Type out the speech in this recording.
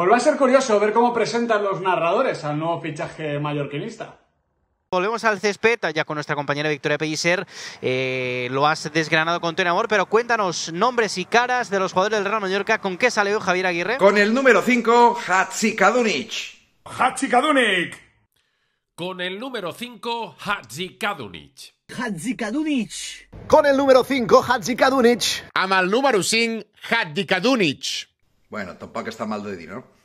Pues va a ser curioso ver cómo presentan los narradores al nuevo fichaje mallorquinista. Volvemos al césped, ya con nuestra compañera Victoria Pellicer. Eh, lo has desgranado con el amor, pero cuéntanos nombres y caras de los jugadores del Real Mallorca. ¿Con qué salió Javier Aguirre? Con el número 5, Hatzikadunic. Hatzikadunic. Con el número 5, Hatzikadunic. Hatzikadunic. Con el número 5, Hatzikadunic. A el número 5, bueno, tampoco está mal de dinero. no?